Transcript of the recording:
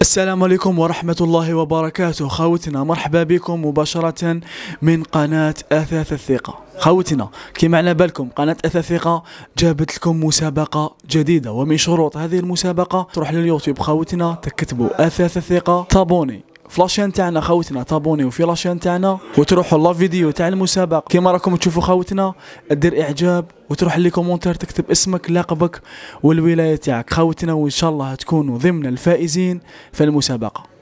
السلام عليكم ورحمة الله وبركاته خوتنا مرحبا بكم مباشرة من قناة أثاث الثقة خوتنا كما على بالكم قناة أثاث الثقة جابت لكم مسابقة جديدة ومن شروط هذه المسابقة تروح لليوتيوب خوتنا تكتبوا أثاث الثقة تابوني فلاشين تاعنا خوتنا تابونيو في لاشين تاعنا وتروحوا لا فيديو تاع المسابقه كيما راكم تشوفوا خوتنا دير اعجاب وتروح لي كومونتير تكتب اسمك لقبك والولايه تاعك خوتنا وان شاء الله تكونوا ضمن الفائزين في المسابقه